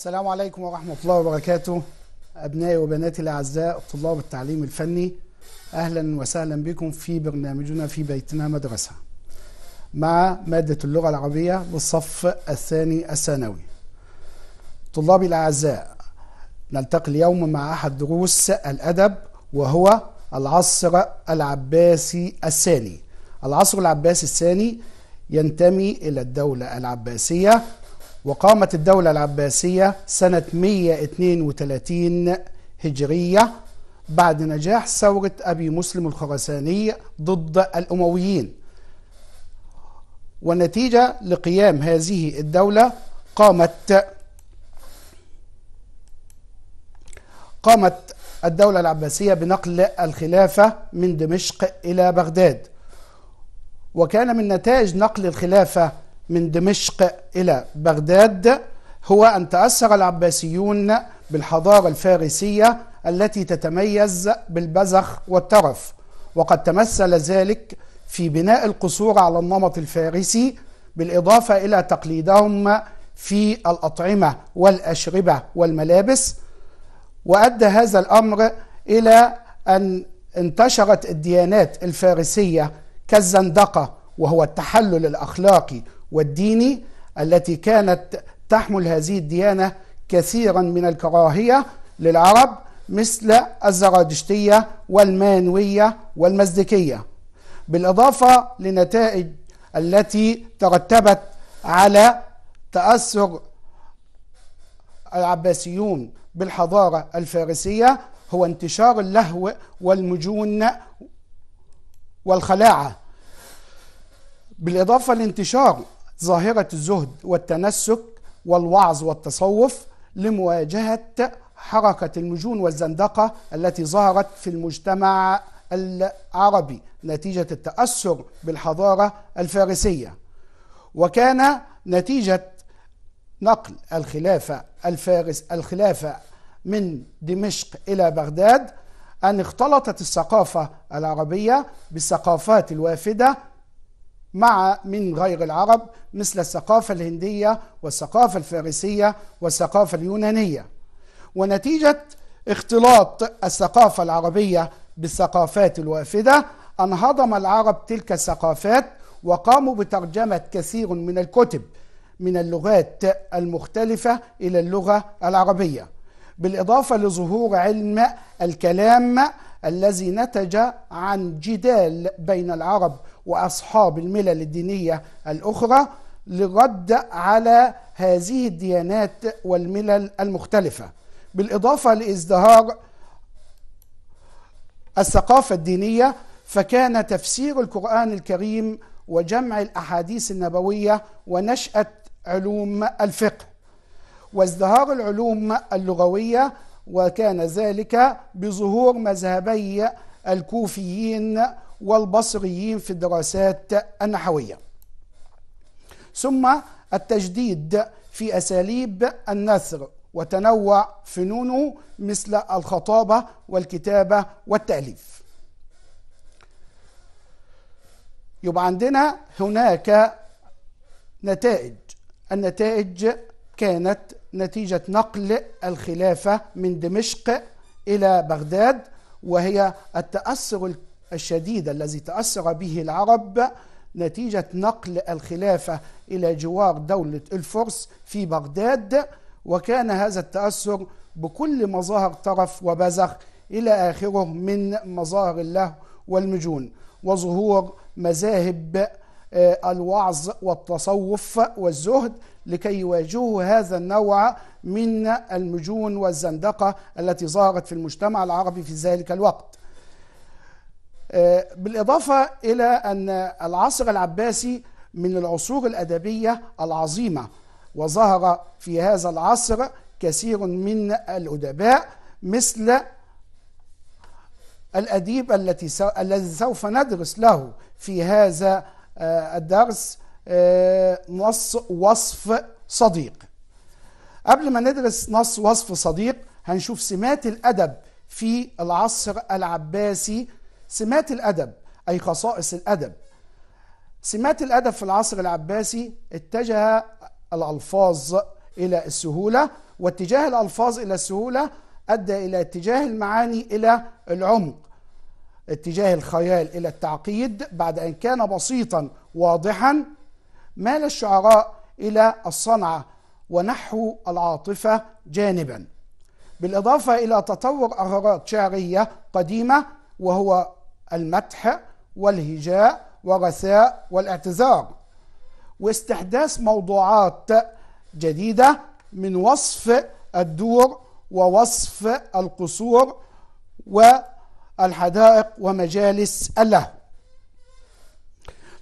السلام عليكم ورحمة الله وبركاته أبنائي وبناتي الأعزاء طلاب التعليم الفني أهلا وسهلا بكم في برنامجنا في بيتنا مدرسة مع مادة اللغة العربية للصف الثاني الثانوي طلابي الأعزاء نلتقي اليوم مع أحد دروس الأدب وهو العصر العباسي الثاني العصر العباسي الثاني ينتمي إلى الدولة العباسية وقامت الدولة العباسية سنة 132 هجرية بعد نجاح ثورة أبي مسلم الخرساني ضد الأمويين ونتيجة لقيام هذه الدولة قامت قامت الدولة العباسية بنقل الخلافة من دمشق إلى بغداد وكان من نتائج نقل الخلافة من دمشق إلى بغداد هو أن تأثر العباسيون بالحضارة الفارسية التي تتميز بالبزخ والترف وقد تمثل ذلك في بناء القصور على النمط الفارسي بالإضافة إلى تقليدهم في الأطعمة والأشربة والملابس وأدى هذا الأمر إلى أن انتشرت الديانات الفارسية كالزندقة وهو التحلل الأخلاقي والديني التي كانت تحمل هذه الديانة كثيرا من الكراهية للعرب مثل الزرادشتية والمانوية والمزدكية بالإضافة لنتائج التي ترتبت على تأثر العباسيون بالحضارة الفارسية هو انتشار اللهو والمجون والخلاعة بالإضافة لانتشار ظاهرة الزهد والتنسك والوعظ والتصوف لمواجهة حركة المجون والزندقة التي ظهرت في المجتمع العربي نتيجة التأثر بالحضارة الفارسية وكان نتيجة نقل الخلافة الفارس الخلافة من دمشق إلى بغداد أن اختلطت الثقافة العربية بالثقافات الوافدة مع من غير العرب مثل الثقافة الهندية والثقافة الفارسية والثقافة اليونانية ونتيجة اختلاط الثقافة العربية بالثقافات الوافدة انهضم العرب تلك الثقافات وقاموا بترجمة كثير من الكتب من اللغات المختلفة إلى اللغة العربية بالإضافة لظهور علم الكلام الذي نتج عن جدال بين العرب واصحاب الملل الدينيه الاخرى للرد على هذه الديانات والملل المختلفه بالاضافه لازدهار الثقافه الدينيه فكان تفسير القران الكريم وجمع الاحاديث النبويه ونشاه علوم الفقه وازدهار العلوم اللغويه وكان ذلك بظهور مذهبي الكوفيين والبصريين في الدراسات النحوية ثم التجديد في أساليب النثر وتنوع فنونه مثل الخطابة والكتابة والتأليف يبقى عندنا هناك نتائج النتائج كانت نتيجة نقل الخلافة من دمشق إلى بغداد وهي التأثر الشديد الذي تأثر به العرب نتيجة نقل الخلافة إلى جوار دولة الفرس في بغداد وكان هذا التأثر بكل مظاهر ترف وبزخ إلى آخره من مظاهر الله والمجون وظهور مذاهب آه، الوعظ والتصوف والزهد لكي يواجهوا هذا النوع من المجون والزندقة التي ظهرت في المجتمع العربي في ذلك الوقت آه، بالإضافة إلى أن العصر العباسي من العصور الأدبية العظيمة وظهر في هذا العصر كثير من الأدباء مثل الأديب التي الذي سوف ندرس له في هذا آه، الدرس آه، نص وصف صديق قبل ما ندرس نص وصف صديق هنشوف سمات الأدب في العصر العباسي سمات الأدب أي خصائص الأدب سمات الأدب في العصر العباسي اتجه الألفاظ إلى السهولة واتجاه الألفاظ إلى السهولة أدى إلى اتجاه المعاني إلى العمق اتجاه الخيال إلى التعقيد بعد أن كان بسيطا واضحا مال الشعراء إلى الصنعة ونحو العاطفة جانبا بالإضافة إلى تطور اغراض شعرية قديمة وهو المدح والهجاء والرثاء والاعتذار واستحداث موضوعات جديدة من وصف الدور ووصف القصور والحدائق ومجالس الله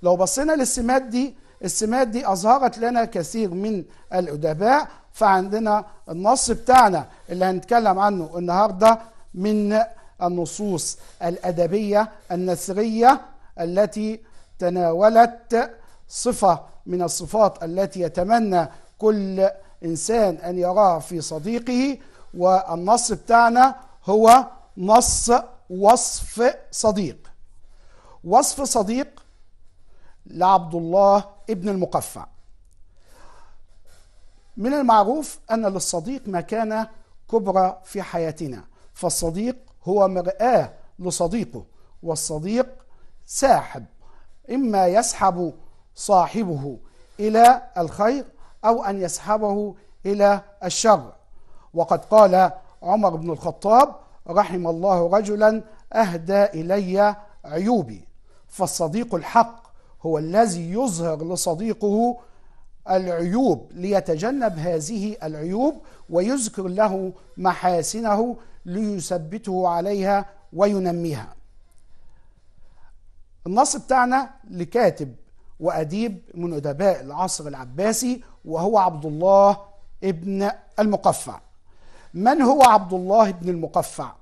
لو بصينا للسمات دي السمات دي أظهرت لنا كثير من الأدباء فعندنا النص بتاعنا اللي هنتكلم عنه النهاردة من النصوص الأدبية النثرية التي تناولت صفة من الصفات التي يتمنى كل إنسان أن يراها في صديقه والنص بتاعنا هو نص وصف صديق وصف صديق لعبد الله ابن المقفع من المعروف أن للصديق مكانة كبرى في حياتنا فالصديق هو مرآة لصديقه والصديق ساحب إما يسحب صاحبه إلى الخير أو أن يسحبه إلى الشر وقد قال عمر بن الخطاب رحم الله رجلا أهدى إلي عيوبي فالصديق الحق هو الذي يظهر لصديقه العيوب ليتجنب هذه العيوب ويذكر له محاسنه ليثبته عليها وينميها النص بتاعنا لكاتب وأديب من أدباء العصر العباسي وهو عبد الله ابن المقفع من هو عبد الله ابن المقفع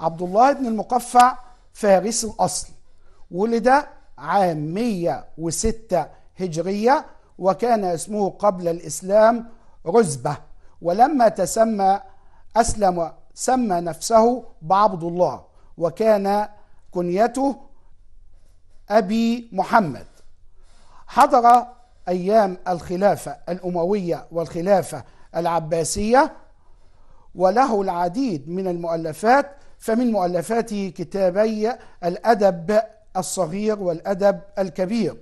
عبد الله ابن المقفع فارس الأصل ولد عام 106 هجرية وكان اسمه قبل الإسلام رزبة ولما تسمى أسلم سمى نفسه بعبد الله وكان كنيته أبي محمد حضر أيام الخلافة الأموية والخلافة العباسية وله العديد من المؤلفات فمن مؤلفاته كتابي الأدب الصغير والأدب الكبير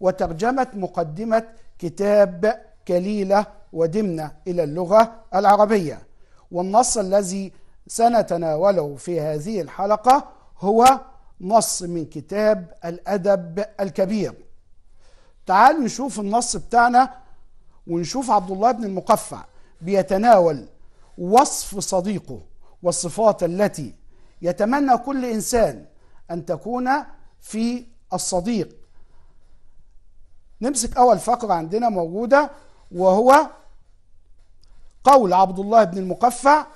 وترجمة مقدمة كتاب كليلة ودمنة إلى اللغة العربية والنص الذي سنتناوله في هذه الحلقة هو نص من كتاب الأدب الكبير تعالوا نشوف النص بتاعنا ونشوف عبد الله بن المقفع بيتناول وصف صديقه والصفات التي يتمنى كل إنسان أن تكون في الصديق نمسك أول فقرة عندنا موجودة وهو قول عبد الله بن المقفع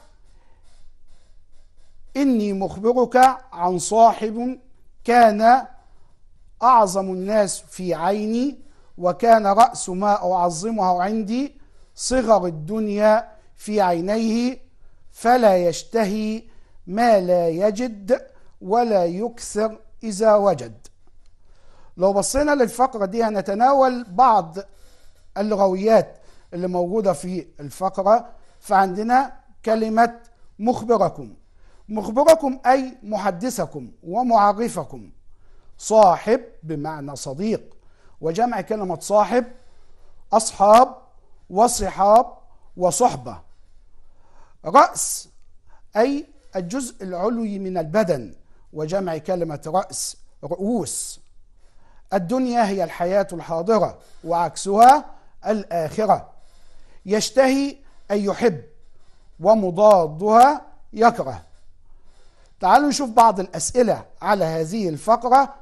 إني مخبرك عن صاحب كان أعظم الناس في عيني وكان رأس ما أعظمه عندي صغر الدنيا في عينيه فلا يشتهي ما لا يجد ولا يكثر إذا وجد لو بصينا للفقرة دي هنتناول بعض اللغويات اللي موجودة في الفقرة فعندنا كلمة مخبركم مخبركم أي محدثكم ومعرفكم صاحب بمعنى صديق وجمع كلمة صاحب أصحاب وصحاب وصحبة رأس أي الجزء العلوي من البدن وجمع كلمة رأس رؤوس الدنيا هي الحياة الحاضرة وعكسها الآخرة يشتهي أن يحب ومضادها يكره تعالوا نشوف بعض الأسئلة على هذه الفقرة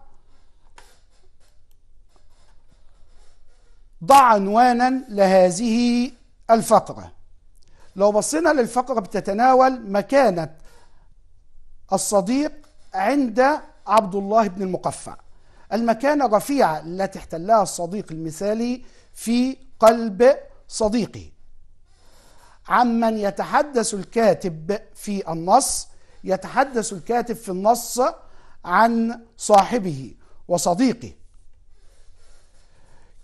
ضع عنوانا لهذه الفقرة لو بصينا للفقرة بتتناول مكانة الصديق عند عبد الله بن المقفع المكانة الرفيعة التي احتلها الصديق المثالي في قلب صديقي عمن يتحدث الكاتب في النص يتحدث الكاتب في النص عن صاحبه وصديقه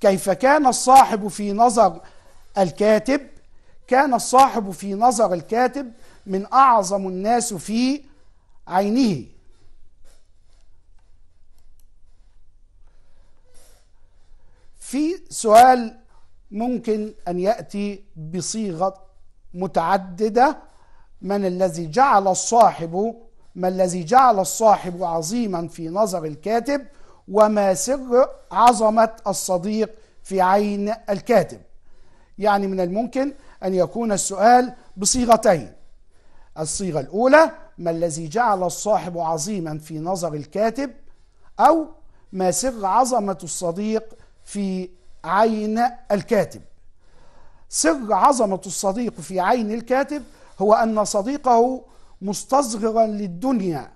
كيف كان الصاحب في نظر الكاتب كان الصاحب في نظر الكاتب من اعظم الناس في عينه في سؤال ممكن أن يأتي بصيغة متعددة من الذي جعل الصاحب ما الذي جعل الصاحب عظيما في نظر الكاتب وما سر عظمة الصديق في عين الكاتب يعني من الممكن أن يكون السؤال بصيغتين الصيغة الأولى ما الذي جعل الصاحب عظيما في نظر الكاتب أو ما سر عظمة الصديق في عين الكاتب سر عظمة الصديق في عين الكاتب هو أن صديقه مستصغرا للدنيا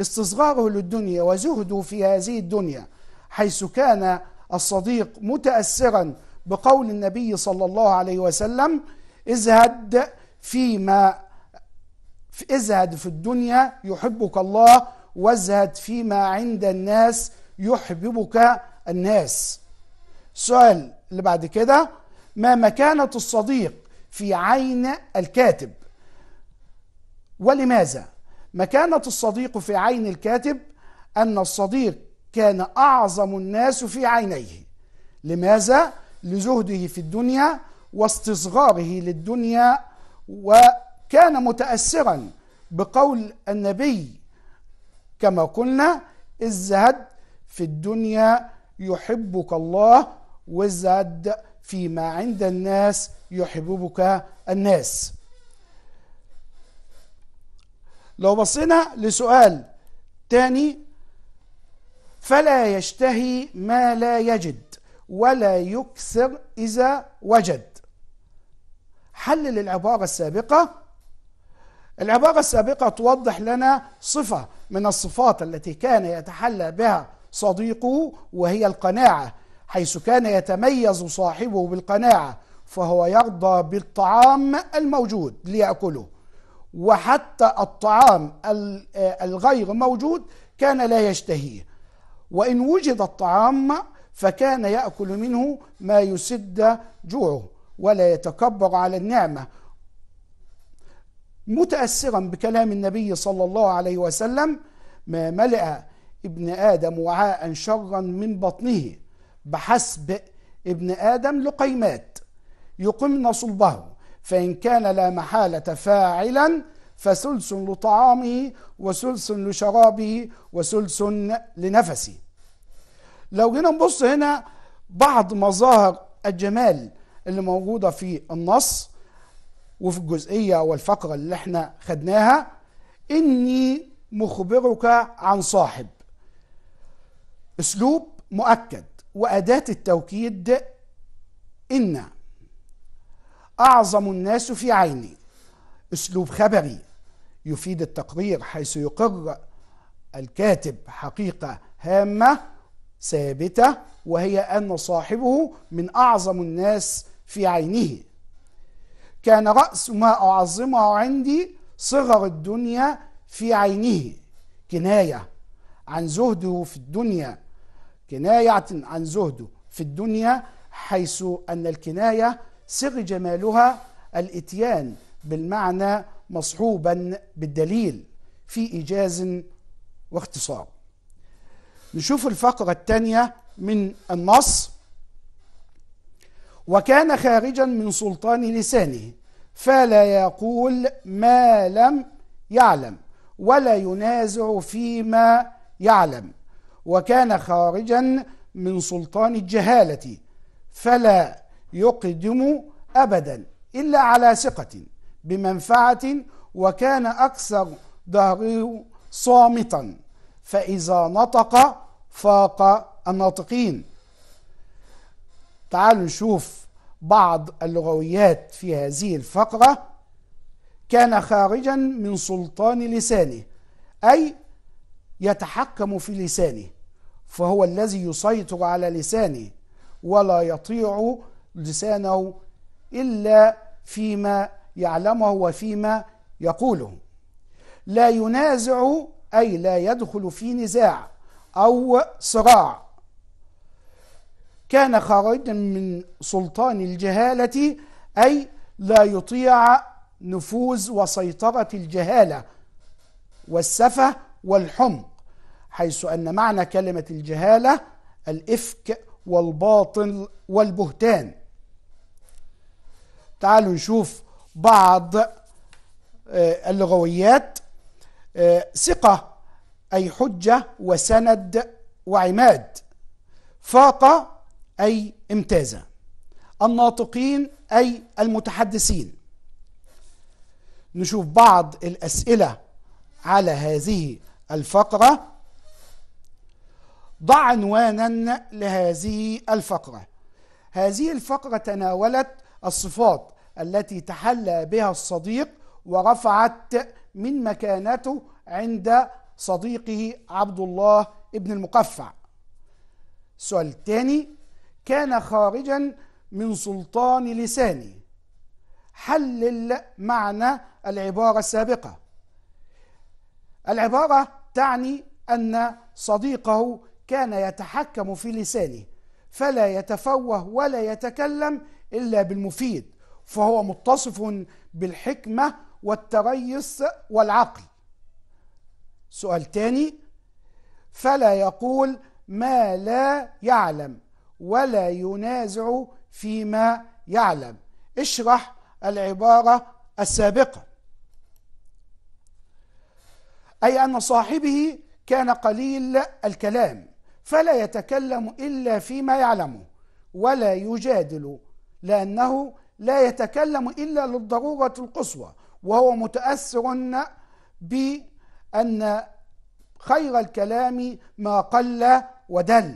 استصغاره للدنيا وزهده في هذه الدنيا حيث كان الصديق متأثرا بقول النبي صلى الله عليه وسلم ازهد فيما ازهد في الدنيا يحبك الله وازهد فيما عند الناس يحببك الناس السؤال اللي بعد كده ما مكانة الصديق في عين الكاتب ولماذا مكانة الصديق في عين الكاتب أن الصديق كان أعظم الناس في عينيه لماذا لزهده في الدنيا واستصغاره للدنيا وكان متأثرا بقول النبي كما قلنا الزهد في الدنيا يحبك الله وزد فيما عند الناس يحببك الناس لو بصينا لسؤال تاني فلا يشتهي ما لا يجد ولا يكثر إذا وجد حلل العبارة السابقة العبارة السابقة توضح لنا صفة من الصفات التي كان يتحلى بها صديقه وهي القناعة حيث كان يتميز صاحبه بالقناعة فهو يرضى بالطعام الموجود ليأكله وحتى الطعام الغير موجود كان لا يشتهيه وإن وجد الطعام فكان يأكل منه ما يسد جوعه ولا يتكبر على النعمة متأثرا بكلام النبي صلى الله عليه وسلم ما ملأ ابن آدم وعاء شرا من بطنه بحسب ابن آدم لقيمات يقمن صلبه فإن كان لا محالة فاعلا فثلث لطعامه وثلث لشرابه وثلث لنفسه لو جينا نبص هنا بعض مظاهر الجمال اللي موجودة في النص وفي الجزئية والفقرة اللي احنا خدناها إني مخبرك عن صاحب أسلوب مؤكد وأداة التوكيد إن أعظم الناس في عيني أسلوب خبري يفيد التقرير حيث يقر الكاتب حقيقة هامة ثابتة وهي أن صاحبه من أعظم الناس في عينه كان رأس ما أعظمه عندي صغر الدنيا في عينه كناية عن زهده في الدنيا كناية عن زهده في الدنيا حيث أن الكناية صيغ جمالها الإتيان بالمعنى مصحوبا بالدليل في إيجاز واختصار نشوف الفقرة الثانية من النص وكان خارجا من سلطان لسانه فلا يقول ما لم يعلم ولا ينازع فيما يعلم وكان خارجا من سلطان الجهالة فلا يقدم أبدا إلا على ثقة بمنفعة وكان أكثر دهره صامتا فإذا نطق فاق الناطقين تعالوا نشوف بعض اللغويات في هذه الفقرة كان خارجا من سلطان لسانه أي يتحكم في لسانه فهو الذي يسيطر على لسانه ولا يطيع لسانه إلا فيما يعلمه وفيما يقوله لا ينازع أي لا يدخل في نزاع أو صراع كان خارجا من سلطان الجهالة أي لا يطيع نفوذ وسيطرة الجهالة والسفة والحمق حيث أن معنى كلمة الجهالة الإفك والباطل والبهتان تعالوا نشوف بعض آه، اللغويات آه، ثقة أي حجة وسند وعماد فاقة أي امتازة الناطقين أي المتحدثين نشوف بعض الأسئلة على هذه الفقرة ضع عنوانا لهذه الفقرة هذه الفقرة تناولت الصفات التي تحلى بها الصديق ورفعت من مكانته عند صديقه عبد الله ابن المقفع السؤال الثاني كان خارجا من سلطان لساني حلل معنى العبارة السابقة العبارة تعني أن صديقه كان يتحكم في لسانه فلا يتفوه ولا يتكلم الا بالمفيد فهو متصف بالحكمه والتريث والعقل سؤال تاني فلا يقول ما لا يعلم ولا ينازع فيما يعلم اشرح العباره السابقه اي ان صاحبه كان قليل الكلام فلا يتكلم إلا فيما يعلمه ولا يجادل لأنه لا يتكلم إلا للضرورة القصوى وهو متأثر بأن خير الكلام ما قل ودل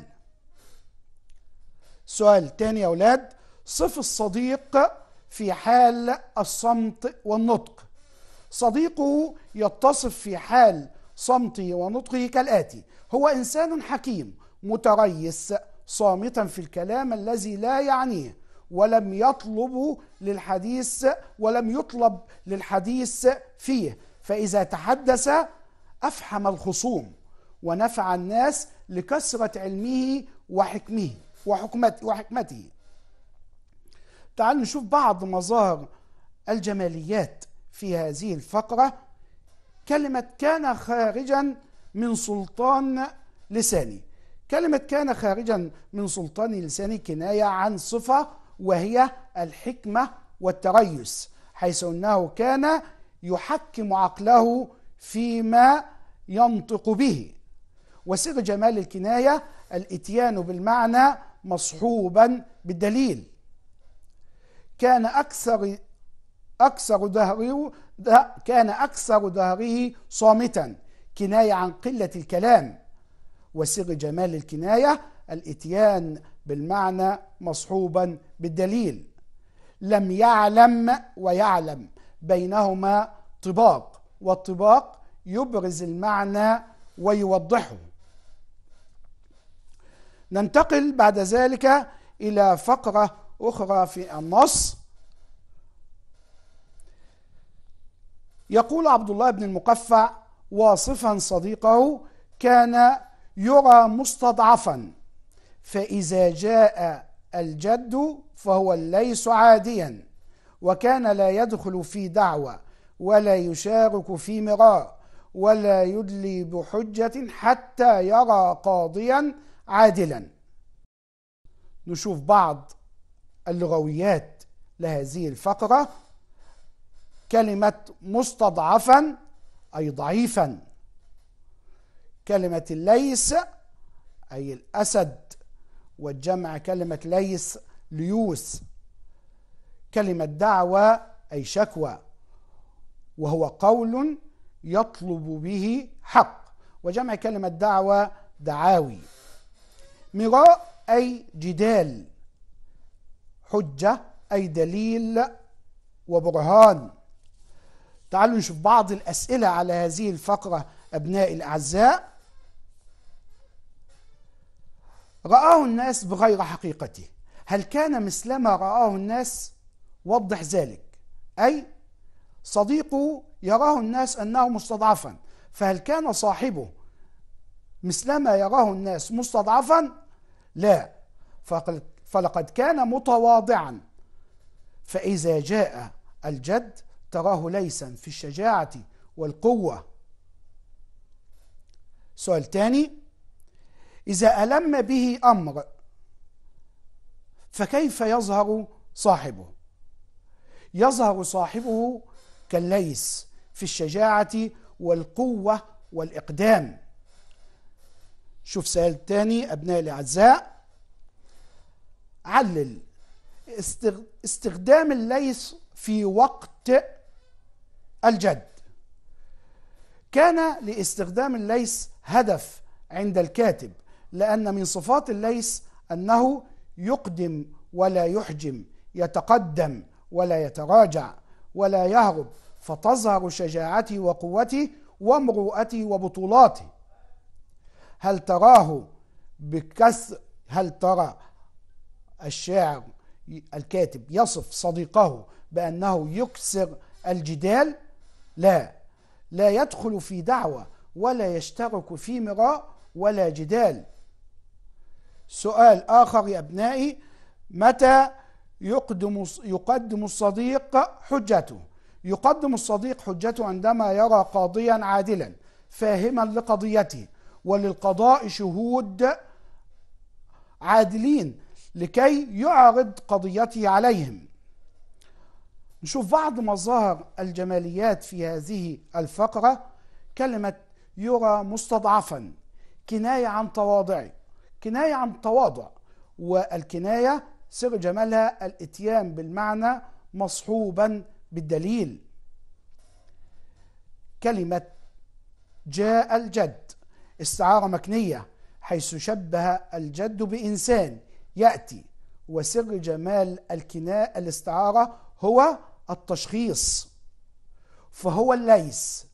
سؤال تاني يا أولاد صف الصديق في حال الصمت والنطق صديقه يتصف في حال صمته ونطقه كالآتي هو إنسان حكيم متريس صامتا في الكلام الذي لا يعنيه ولم يطلب للحديث ولم يطلب للحديث فيه فإذا تحدث أفحم الخصوم ونفع الناس لكثرة علمه وحكمه وحكمته, وحكمته تعالوا نشوف بعض مظاهر الجماليات في هذه الفقرة كلمة كان خارجا من سلطان لساني كلمة كان خارجا من سلطان لساني كناية عن صفة وهي الحكمة والتريث حيث أنه كان يحكم عقله فيما ينطق به وسر جمال الكناية الاتيان بالمعنى مصحوبا بالدليل كان أكثر أكثر دهره كان أكثر دهره صامتا كناية عن قلة الكلام وسر جمال الكناية الاتيان بالمعنى مصحوبا بالدليل لم يعلم ويعلم بينهما طباق والطباق يبرز المعنى ويوضحه ننتقل بعد ذلك إلى فقرة أخرى في النص يقول عبد الله بن المقفع واصفا صديقه كان يرى مستضعفا فإذا جاء الجد فهو ليس عاديا وكان لا يدخل في دعوة ولا يشارك في مراء ولا يدلي بحجة حتى يرى قاضيا عادلا نشوف بعض اللغويات لهذه الفقرة كلمة مستضعفا أي ضعيفا كلمة الليس أي الأسد والجمع كلمة ليس ليوس كلمة دعوة أي شكوى وهو قول يطلب به حق وجمع كلمة دعوة دعاوي مراء أي جدال حجة أي دليل وبرهان تعالوا نشوف بعض الأسئلة على هذه الفقرة أبنائي الأعزاء رآه الناس بغير حقيقته هل كان مثلما رآه الناس وضح ذلك أي صديقه يراه الناس أنه مستضعفا فهل كان صاحبه مثلما يراه الناس مستضعفا لا فلقد كان متواضعا فإذا جاء الجد تراه ليسا في الشجاعة والقوة سؤال تاني إذا ألم به أمر فكيف يظهر صاحبه يظهر صاحبه كالليس في الشجاعة والقوة والإقدام شوف سؤال تاني أبناء الأعزاء علل استخدام الليس في وقت الجد كان لاستخدام الليس هدف عند الكاتب لأن من صفات الليس أنه يقدم ولا يحجم يتقدم ولا يتراجع ولا يهرب فتظهر شجاعته وقوته وامرؤته وبطولاته هل تراه بكسر هل ترى الشاعر الكاتب يصف صديقه بأنه يكسر الجدال لا لا يدخل في دعوة ولا يشترك في مراء ولا جدال سؤال آخر يا أبنائي متى يقدم يقدم الصديق حجته يقدم الصديق حجته عندما يرى قاضيا عادلا فاهما لقضيته وللقضاء شهود عادلين لكي يعرض قضيته عليهم نشوف بعض مظاهر الجماليات في هذه الفقرة كلمة يرى مستضعفا كناية عن تواضعه كناية عن تواضع والكناية سر جمالها الاتيان بالمعنى مصحوبا بالدليل كلمة جاء الجد استعارة مكنية حيث شبه الجد بإنسان يأتي وسر جمال الكناء الاستعارة هو التشخيص فهو الليس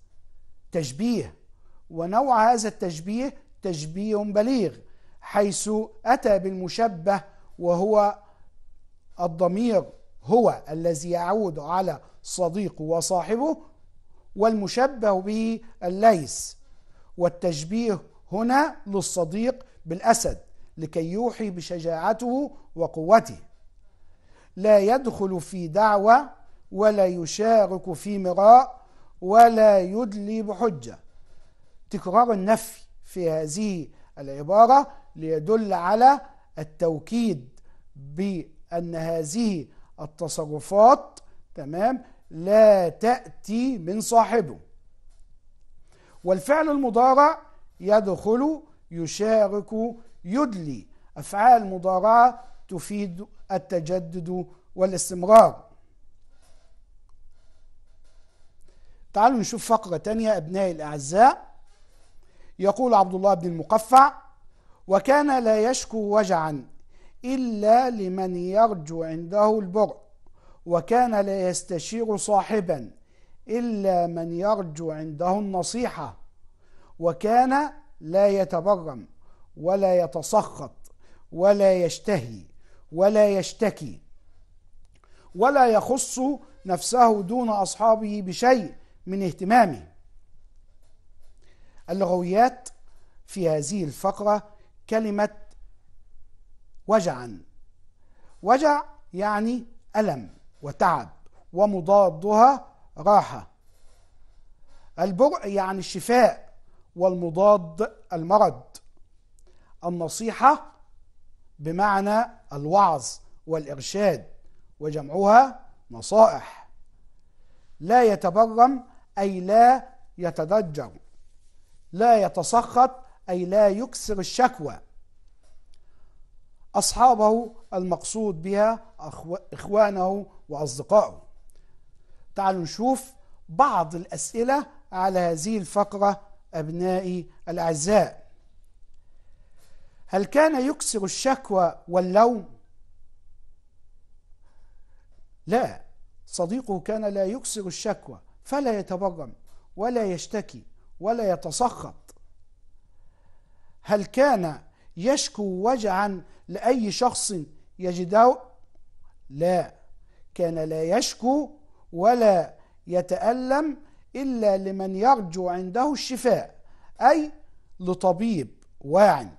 تشبيه ونوع هذا التشبيه تشبيه بليغ حيث أتى بالمشبه وهو الضمير هو الذي يعود على صديقه وصاحبه والمشبه به الليس والتشبيه هنا للصديق بالأسد لكي يوحي بشجاعته وقوته لا يدخل في دعوة ولا يشارك في مراء ولا يدلي بحجة تكرار النفي في هذه العبارة ليدل على التوكيد بأن هذه التصرفات تمام لا تأتي من صاحبه والفعل المضارع يدخل يشارك يدلي أفعال مضارعة تفيد التجدد والاستمرار تعالوا نشوف فقرة تانية أبناء الأعزاء يقول عبد الله بن المقفع وكان لا يشكو وجعا إلا لمن يرجو عنده البرء وكان لا يستشير صاحبا إلا من يرجو عنده النصيحة وكان لا يتبرم ولا يتسخط ولا يشتهي ولا يشتكي ولا يخص نفسه دون اصحابه بشيء من اهتمامه اللغويات في هذه الفقره كلمه وجعا وجع يعني الم وتعب ومضادها راحه البرء يعني الشفاء والمضاد المرض النصيحه بمعنى الوعظ والإرشاد وجمعها نصائح لا يتبرم أي لا يتضجر لا يتسخط أي لا يكسر الشكوى أصحابه المقصود بها إخوانه وأصدقائه تعالوا نشوف بعض الأسئلة على هذه الفقرة أبنائي الأعزاء هل كان يكسر الشكوى واللوم لا صديقه كان لا يكسر الشكوى فلا يتبرم ولا يشتكي ولا يتسخط هل كان يشكو وجعا لأي شخص يجده لا كان لا يشكو ولا يتألم إلا لمن يرجو عنده الشفاء أي لطبيب واعٍ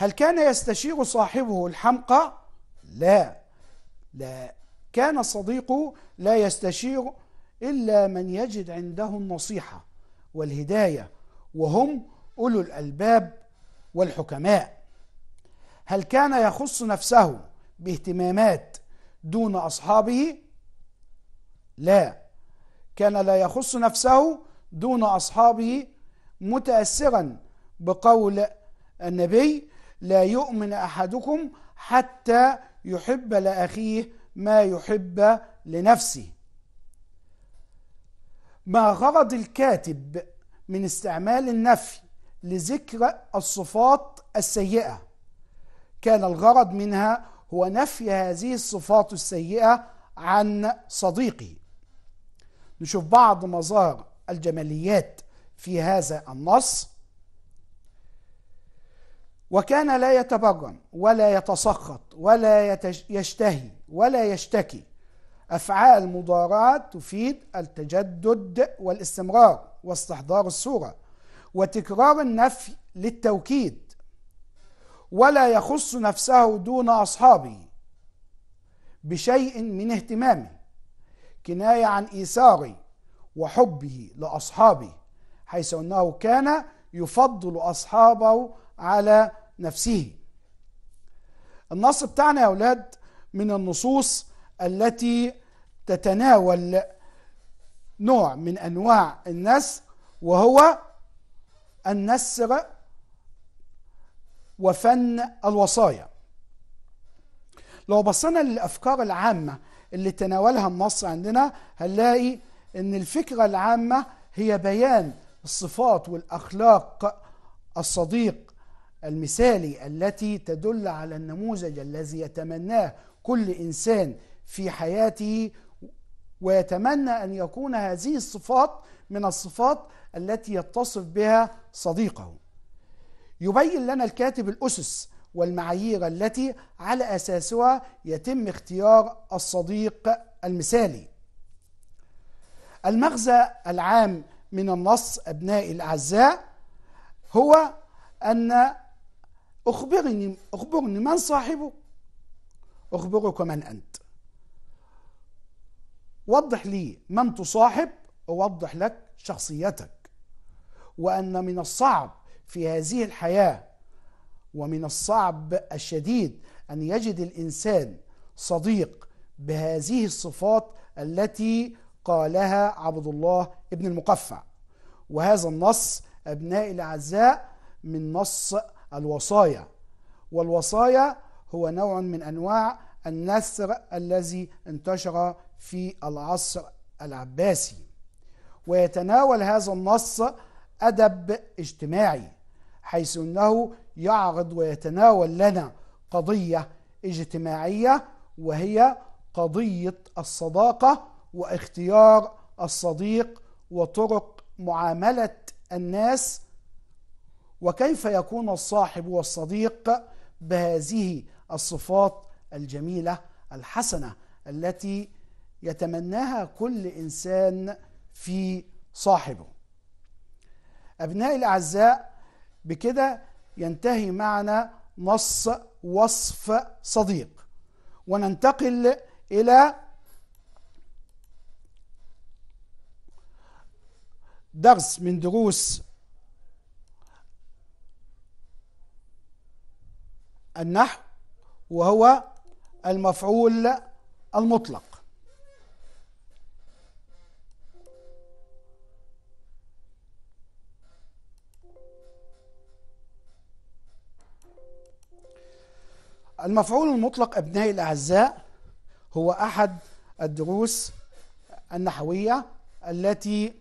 هل كان يستشير صاحبه الحمقى لا لا كان الصديق لا يستشير إلا من يجد عنده النصيحة والهداية وهم أولو الألباب والحكماء هل كان يخص نفسه باهتمامات دون أصحابه؟ لا كان لا يخص نفسه دون أصحابه متأثرا بقول النبي لا يؤمن أحدكم حتى يحب لأخيه ما يحب لنفسه ما غرض الكاتب من استعمال النفي لذكر الصفات السيئة كان الغرض منها هو نفي هذه الصفات السيئة عن صديقه نشوف بعض مظاهر الجماليات في هذا النص وكان لا يتبرم ولا يتسخط ولا يشتهي ولا يشتكي أفعال مضارعة تفيد التجدد والاستمرار واستحضار الصورة وتكرار النفي للتوكيد ولا يخص نفسه دون أصحابه بشيء من اهتمامه كناية عن إيثاره وحبه لأصحابه حيث أنه كان يفضل أصحابه على نفسه النص بتاعنا يا أولاد من النصوص التي تتناول نوع من أنواع النسر وهو النسر وفن الوصايا لو بصينا للأفكار العامة اللي تناولها النص عندنا هنلاقي ان الفكرة العامة هي بيان الصفات والأخلاق الصديق المثالي التي تدل على النموذج الذي يتمناه كل انسان في حياته ويتمنى ان يكون هذه الصفات من الصفات التي يتصف بها صديقه. يبين لنا الكاتب الاسس والمعايير التي على اساسها يتم اختيار الصديق المثالي. المغزى العام من النص ابنائي الاعزاء هو ان أخبرني أخبرني من صاحبه أخبرك من أنت وضح لي من تصاحب أوضح لك شخصيتك وأن من الصعب في هذه الحياة ومن الصعب الشديد أن يجد الإنسان صديق بهذه الصفات التي قالها عبد الله ابن المقفع وهذا النص أبنائي الأعزاء من نص الوصايا والوصايا هو نوع من أنواع النثر الذي انتشر في العصر العباسي ويتناول هذا النص أدب اجتماعي حيث أنه يعرض ويتناول لنا قضية اجتماعية وهي قضية الصداقة واختيار الصديق وطرق معاملة الناس وكيف يكون الصاحب والصديق بهذه الصفات الجميلة الحسنة التي يتمناها كل إنسان في صاحبه أبنائي الأعزاء بكده ينتهي معنا نص وصف صديق وننتقل إلى درس من دروس النحو وهو المفعول المطلق المفعول المطلق أبنائي الأعزاء هو أحد الدروس النحوية التي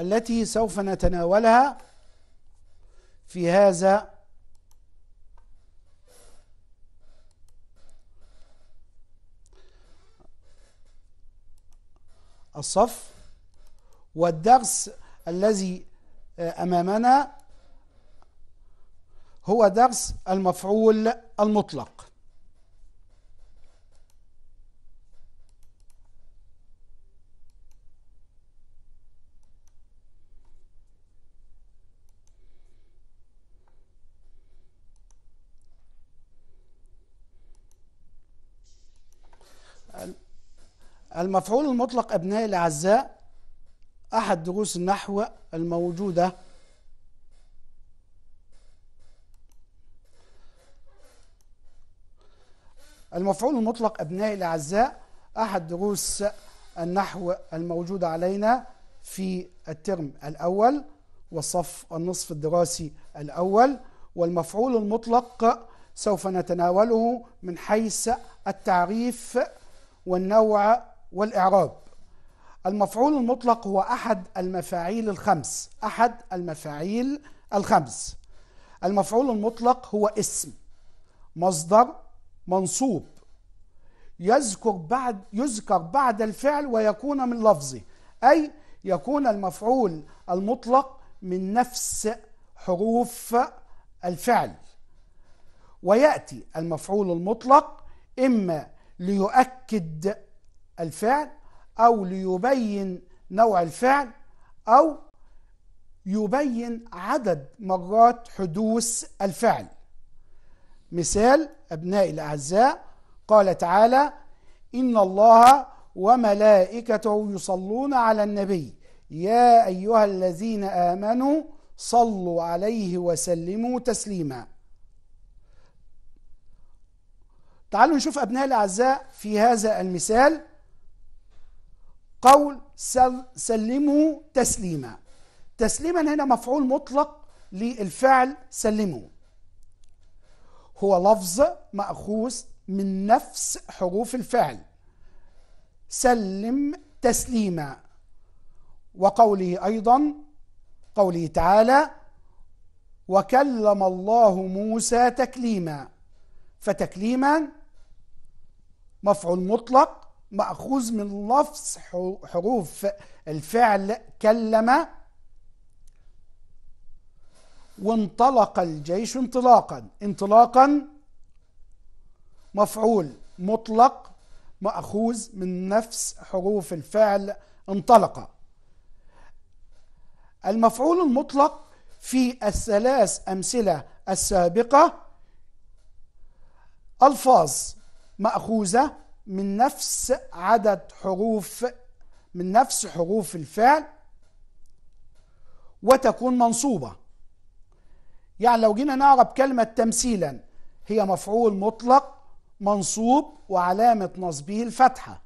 التي سوف نتناولها في هذا الصف والدرس الذي آه، أمامنا هو درس المفعول المطلق المفعول المطلق أبنائي الأعزاء أحد دروس النحو الموجودة المفعول المطلق أبنائي الأعزاء أحد دروس النحو الموجودة علينا في الترم الأول والصف النصف الدراسي الأول والمفعول المطلق سوف نتناوله من حيث التعريف والنوع والإعراب المفعول المطلق هو أحد المفاعيل الخمس أحد المفاعيل الخمس المفعول المطلق هو اسم مصدر منصوب يذكر بعد يذكر بعد الفعل ويكون من لفظه أي يكون المفعول المطلق من نفس حروف الفعل ويأتي المفعول المطلق إما ليؤكد الفعل أو ليبين نوع الفعل أو يبين عدد مرات حدوث الفعل مثال أبنائي الأعزاء قال تعالى إن الله وملائكته يصلون على النبي يا أيها الذين آمنوا صلوا عليه وسلموا تسليما تعالوا نشوف أبنائي الأعزاء في هذا المثال قول سلموا تسليما تسليما هنا مفعول مطلق للفعل سلموا هو لفظ مأخوذ من نفس حروف الفعل سلم تسليما وقوله أيضا قوله تعالى وكلم الله موسى تكليما فتكليما مفعول مطلق مأخوذ من لفظ حروف الفعل كلم وانطلق الجيش انطلاقا انطلاقا مفعول مطلق مأخوذ من نفس حروف الفعل انطلق المفعول المطلق في الثلاث أمثلة السابقة ألفاظ مأخوذة من نفس عدد حروف من نفس حروف الفعل وتكون منصوبة يعني لو جينا نعرب كلمة تمثيلا هي مفعول مطلق منصوب وعلامة نصبه الفتحة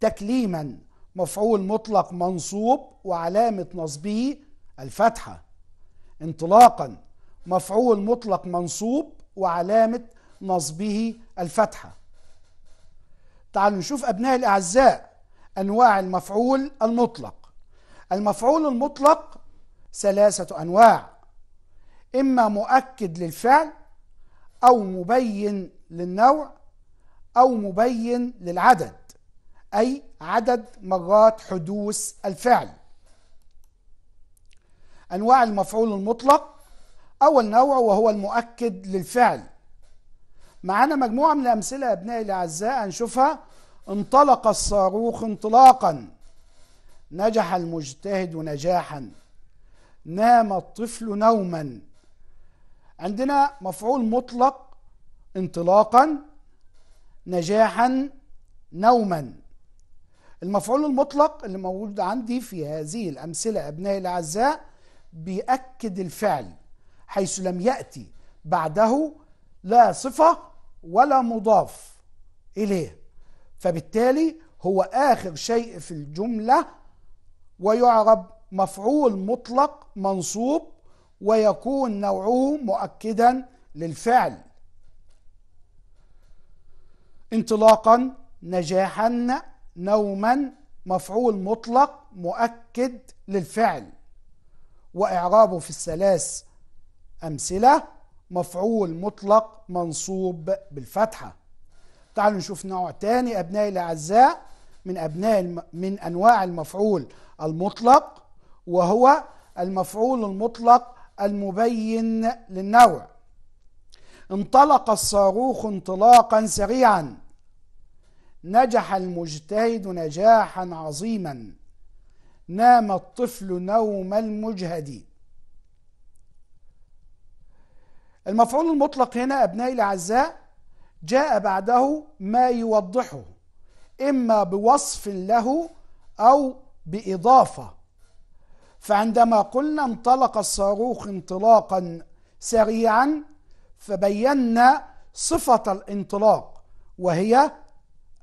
تكليما مفعول مطلق منصوب وعلامة نصبه الفتحة انطلاقا مفعول مطلق منصوب وعلامة نصبه الفتحة تعالوا نشوف أبناء الأعزاء أنواع المفعول المطلق المفعول المطلق ثلاثة أنواع إما مؤكد للفعل أو مبين للنوع أو مبين للعدد أي عدد مرات حدوث الفعل أنواع المفعول المطلق أول نوع وهو المؤكد للفعل معانا مجموعة من الأمثلة يا أبنائي الأعزاء هنشوفها انطلق الصاروخ انطلاقا نجح المجتهد نجاحا نام الطفل نوما عندنا مفعول مطلق انطلاقا نجاحا نوما المفعول المطلق اللي موجود عندي في هذه الأمثلة أبنائي الأعزاء بيأكد الفعل حيث لم يأتي بعده لا صفة ولا مضاف إليه فبالتالي هو آخر شيء في الجملة ويعرب مفعول مطلق منصوب ويكون نوعه مؤكدا للفعل انطلاقا نجاحا نوما مفعول مطلق مؤكد للفعل وإعرابه في الثلاث أمثلة مفعول مطلق منصوب بالفتحة تعالوا نشوف نوع تاني أبنائي الأعزاء من أبناء الم... من أنواع المفعول المطلق وهو المفعول المطلق المبين للنوع انطلق الصاروخ انطلاقا سريعا نجح المجتهد نجاحا عظيما نام الطفل نوم المجهد المفعول المطلق هنا أبنائي الأعزاء جاء بعده ما يوضحه إما بوصف له أو بإضافة فعندما قلنا انطلق الصاروخ انطلاقا سريعا فبينا صفة الانطلاق وهي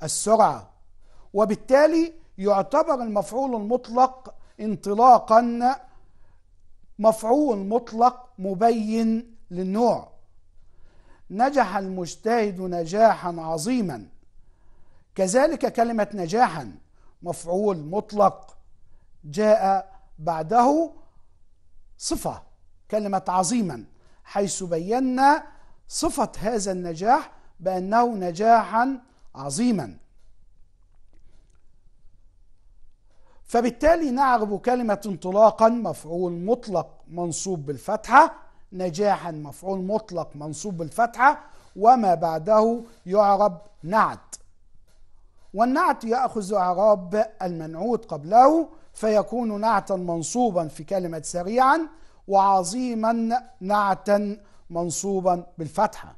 السرعة وبالتالي يعتبر المفعول المطلق انطلاقا مفعول مطلق مبين للنوع نجح المجتهد نجاحا عظيما كذلك كلمة نجاحا مفعول مطلق جاء بعده صفة كلمة عظيما حيث بينا صفة هذا النجاح بأنه نجاحا عظيما فبالتالي نعرب كلمة انطلاقا مفعول مطلق منصوب بالفتحة نجاحا مفعول مطلق منصوب بالفتحة وما بعده يعرب نعت والنعت يأخذ أعراب المنعوت قبله فيكون نعتا منصوبا في كلمة سريعا وعظيما نعتا منصوبا بالفتحة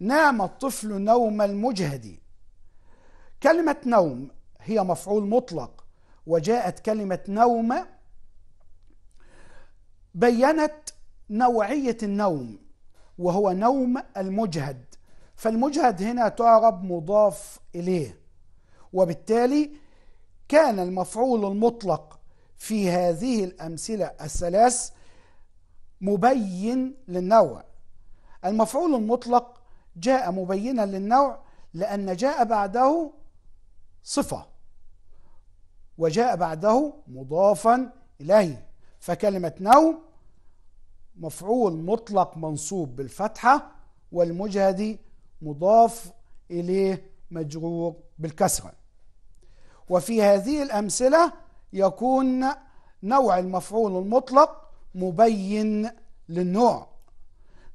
نام الطفل نوم المجهد كلمة نوم هي مفعول مطلق وجاءت كلمة نوم بينت نوعية النوم وهو نوم المجهد فالمجهد هنا تعرب مضاف إليه وبالتالي كان المفعول المطلق في هذه الأمثلة الثلاث مبين للنوع المفعول المطلق جاء مبينا للنوع لأن جاء بعده صفة وجاء بعده مضافا إليه فكلمة نوم مفعول مطلق منصوب بالفتحة والمجهدي مضاف إليه مجرور بالكسرة وفي هذه الأمثلة يكون نوع المفعول المطلق مبين للنوع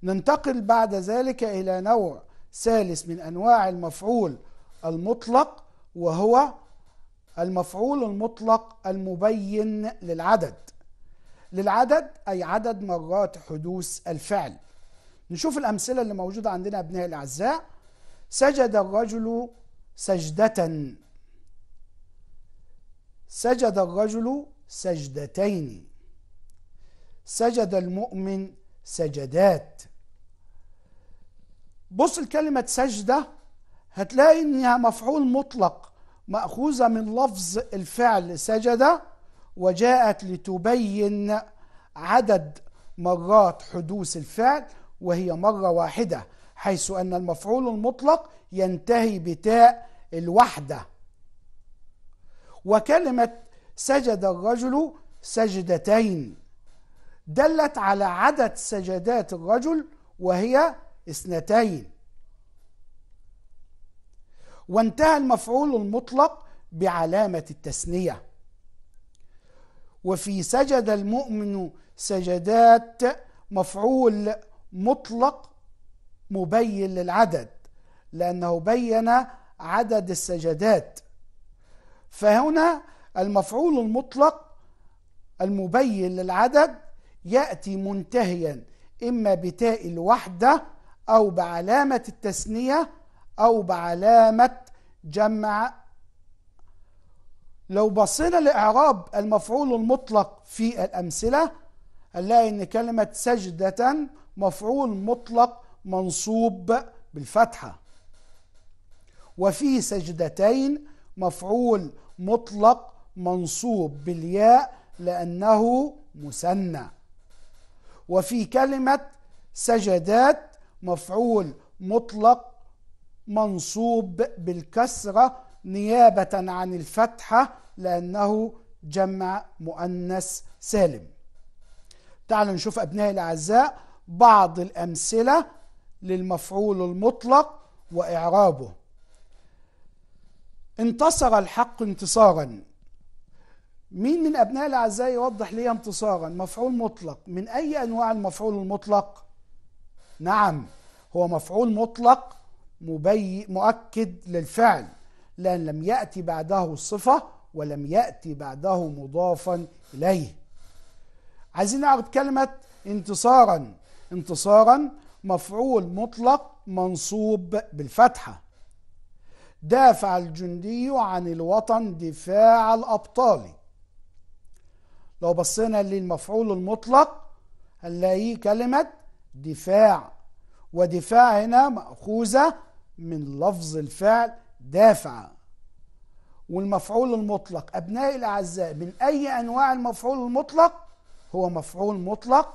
ننتقل بعد ذلك إلى نوع ثالث من أنواع المفعول المطلق وهو المفعول المطلق المبين للعدد للعدد أي عدد مرات حدوث الفعل نشوف الأمثلة اللي موجودة عندنا أبنائي الأعزاء سجد الرجل سجدة سجد الرجل سجدتين سجد المؤمن سجدات بص الكلمة سجدة هتلاقي إنها مفعول مطلق مأخوذة من لفظ الفعل سجد وجاءت لتبين عدد مرات حدوث الفعل وهي مرة واحدة حيث أن المفعول المطلق ينتهي بتاء الوحدة وكلمة سجد الرجل سجدتين دلت على عدد سجدات الرجل وهي اثنتين وانتهى المفعول المطلق بعلامة التثنية وفي سجد المؤمن سجدات مفعول مطلق مبين للعدد لأنه بين عدد السجدات فهنا المفعول المطلق المبين للعدد يأتي منتهيا إما بتاء الوحدة أو بعلامة التثنية أو بعلامة جمع لو بصينا لإعراب المفعول المطلق في الأمثلة هنلاقي إن كلمة سجدة مفعول مطلق منصوب بالفتحة وفي سجدتين مفعول مطلق منصوب بالياء لأنه مثنى وفي كلمة سجدات مفعول مطلق منصوب بالكسرة نيابة عن الفتحة لأنه جمع مؤنث سالم تعالوا نشوف أبنائي الأعزاء بعض الأمثلة للمفعول المطلق وإعرابه انتصر الحق انتصارا مين من أبناء الأعزاء يوضح لي انتصارا مفعول مطلق من أي أنواع المفعول المطلق نعم هو مفعول مطلق مبي مؤكد للفعل لأن لم يأتي بعده صفة ولم يأتي بعده مضافا إليه عايزين نعرض كلمة انتصارا انتصارا مفعول مطلق منصوب بالفتحة دافع الجندي عن الوطن دفاع الأبطال لو بصينا للمفعول المطلق هنلاقيه كلمة دفاع ودفاع هنا مأخوذة من لفظ الفعل دافعة والمفعول المطلق أبنائي الأعزاء من أي أنواع المفعول المطلق هو مفعول مطلق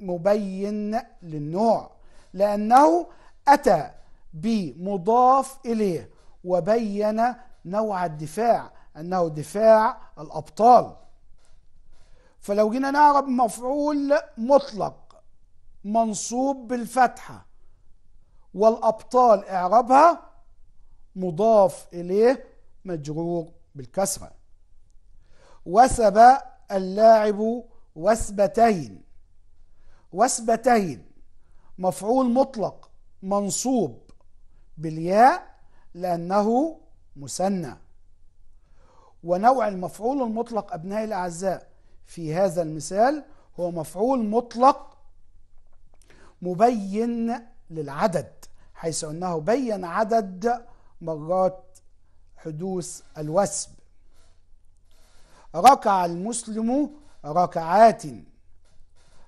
مبين للنوع لأنه أتى بمضاف إليه وبين نوع الدفاع أنه دفاع الأبطال فلو جينا نعرف مفعول مطلق منصوب بالفتحة والأبطال إعرابها مضاف إليه مجرور بالكسرة وثب اللاعب وثبتين وثبتين مفعول مطلق منصوب بالياء لأنه مثنى ونوع المفعول المطلق أبنائي الأعزاء في هذا المثال هو مفعول مطلق مبين للعدد حيث أنه بين عدد مرات حدوث الوسب ركع المسلم ركعات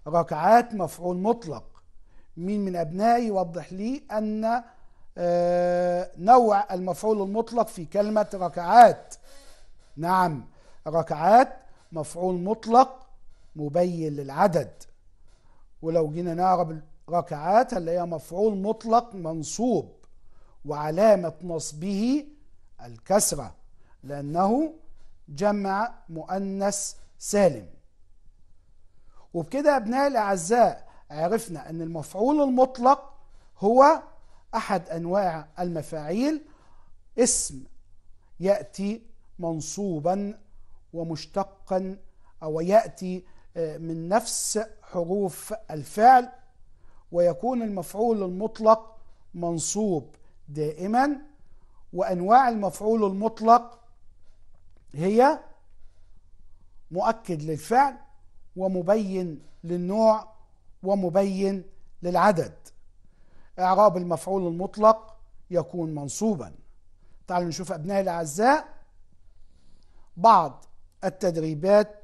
ركعات مفعول مطلق مين من أبنائي يوضح لي أن آه، نوع المفعول المطلق في كلمة ركعات نعم ركعات مفعول مطلق مبين للعدد ولو جينا نعرف ركعات اللي هي مفعول مطلق منصوب وعلامة نصبه الكسرة لأنه جمع مؤنث سالم وبكده أبناء الأعزاء عرفنا أن المفعول المطلق هو أحد أنواع المفاعيل اسم يأتي منصوبا ومشتقا أو يأتي آه، من نفس حروف الفعل ويكون المفعول المطلق منصوب دائما وأنواع المفعول المطلق هي مؤكد للفعل ومبين للنوع ومبين للعدد إعراب المفعول المطلق يكون منصوبا تعالوا نشوف أبنائي الأعزاء بعض التدريبات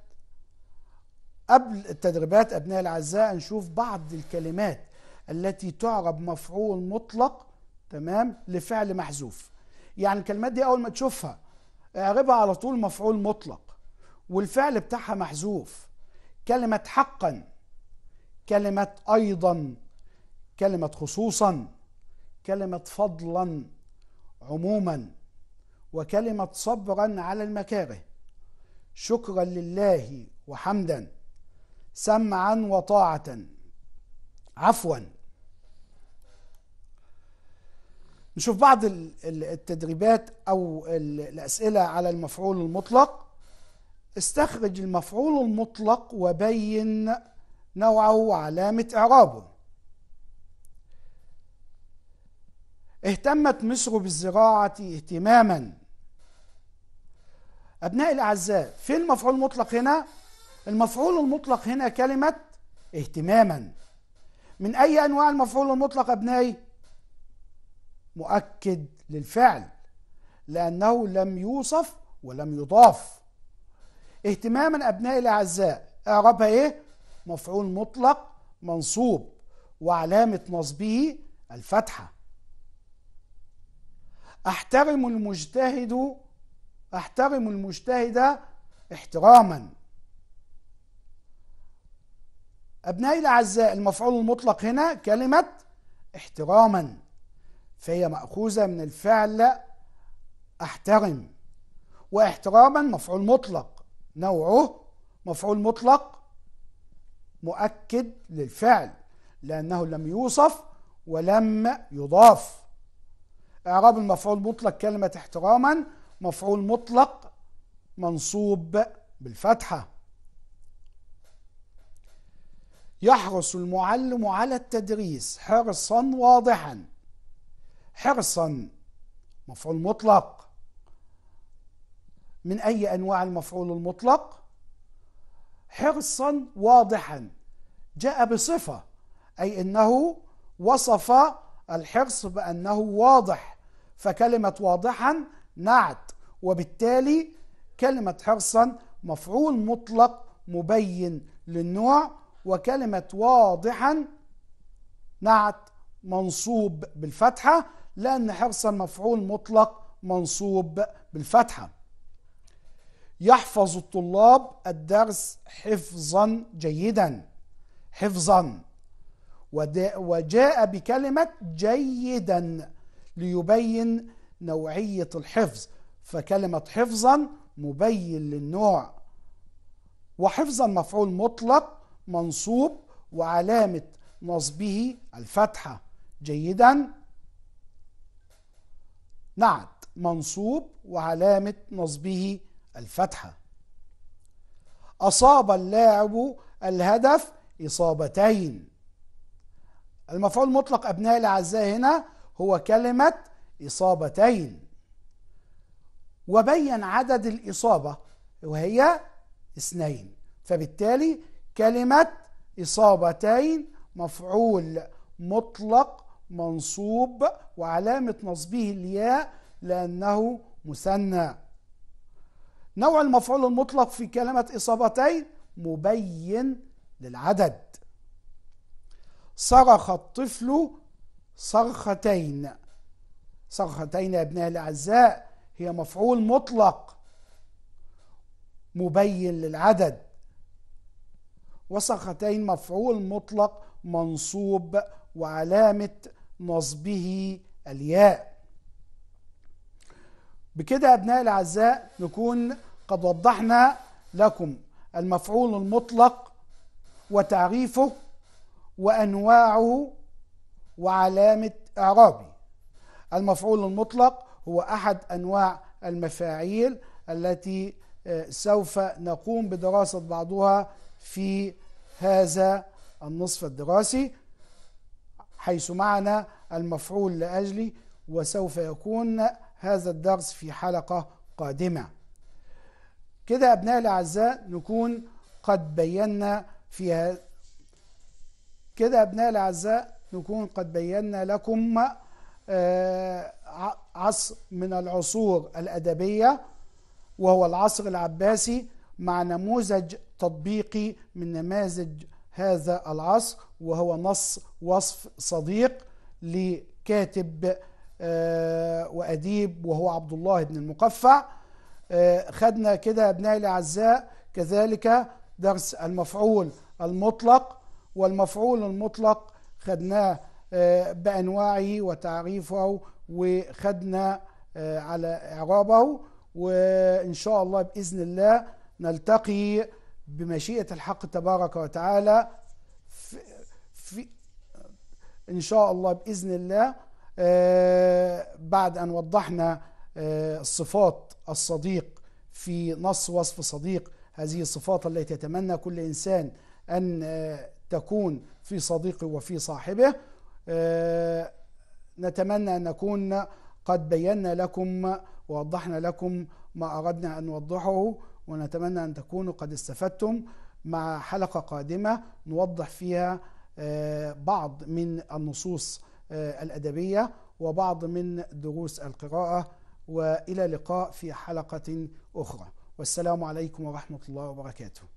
قبل التدريبات أبنائي الأعزاء نشوف بعض الكلمات التي تعرب مفعول مطلق تمام لفعل محذوف يعني الكلمات دي اول ما تشوفها اعربها على طول مفعول مطلق والفعل بتاعها محذوف كلمه حقا كلمه ايضا كلمه خصوصا كلمه فضلا عموما وكلمه صبرا على المكاره شكرا لله وحمدا سمعا وطاعه عفوا نشوف بعض التدريبات او الاسئله على المفعول المطلق استخرج المفعول المطلق وبين نوعه وعلامه اعرابه اهتمت مصر بالزراعه اهتماما ابنائي الاعزاء فين المفعول المطلق هنا المفعول المطلق هنا كلمه اهتماما من اي انواع المفعول المطلق ابنائي مؤكد للفعل لأنه لم يوصف ولم يضاف اهتماما أبنائي الأعزاء أعربها إيه؟ مفعول مطلق منصوب وعلامة نصبه الفتحة أحترم المجتهد أحترم المجتهد احتراما أبنائي الأعزاء المفعول المطلق هنا كلمة احتراما فهي مأخوذة من الفعل أحترم واحتراما مفعول مطلق نوعه مفعول مطلق مؤكد للفعل لأنه لم يوصف ولم يضاف إعراب المفعول مطلق كلمة احتراما مفعول مطلق منصوب بالفتحة يحرص المعلم على التدريس حرصا واضحا حرصا مفعول مطلق من أي أنواع المفعول المطلق حرصا واضحا جاء بصفة أي أنه وصف الحرص بأنه واضح فكلمة واضحا نعت وبالتالي كلمة حرصا مفعول مطلق مبين للنوع وكلمة واضحا نعت منصوب بالفتحة لأن حرصا مفعول مطلق منصوب بالفتحة يحفظ الطلاب الدرس حفظا جيدا حفظا وجاء بكلمة جيدا ليبين نوعية الحفظ فكلمة حفظا مبين للنوع وحفظا مفعول مطلق منصوب وعلامة نصبه الفتحة جيدا نعت منصوب وعلامة نصبه الفتحة أصاب اللاعب الهدف إصابتين المفعول مطلق أبنائي الأعزاء هنا هو كلمة إصابتين وبين عدد الإصابة وهي اثنين فبالتالي كلمة إصابتين مفعول مطلق منصوب وعلامة نصبه الياء لأنه مثنى نوع المفعول المطلق في كلمة إصابتين مبين للعدد صرخ الطفل صرختين صرختين يا أبنائي الأعزاء هي مفعول مطلق مبين للعدد وصرختين مفعول مطلق منصوب وعلامة نصبه الياء بكده أبنائي الأعزاء نكون قد وضحنا لكم المفعول المطلق وتعريفه وأنواعه وعلامة إعرابه المفعول المطلق هو أحد أنواع المفاعيل التي آه، سوف نقوم بدراسة بعضها في هذا النصف الدراسي حيث معنا المفعول لأجلي وسوف يكون هذا الدرس في حلقة قادمة كده أبناء الأعزاء نكون قد بينا فيها كده أبناء الأعزاء نكون قد بينا لكم آه، عصر من العصور الأدبية وهو العصر العباسي مع نموذج تطبيقي من نماذج هذا العصر وهو نص وصف صديق لكاتب آه، وأديب وهو عبد الله بن المقفع آه، خدنا كده أبنائي الأعزاء كذلك درس المفعول المطلق والمفعول المطلق خدناه آه، بأنواعه وتعريفه وخدنا على إعرابه وإن شاء الله بإذن الله نلتقي بمشيئة الحق تبارك وتعالى في إن شاء الله بإذن الله آه، بعد أن وضحنا آه، صفات الصديق في نص وصف صديق هذه الصفات التي يتمنى كل إنسان أن آه، تكون في صديقه وفي صاحبه نتمنى أن نكون قد بينا لكم ووضحنا لكم ما أردنا أن نوضحه ونتمنى أن تكونوا قد استفدتم مع حلقة قادمة نوضح فيها آه، بعض من النصوص آه، الأدبية وبعض من دروس القراءة وإلى لقاء في حلقة أخرى والسلام عليكم ورحمة الله وبركاته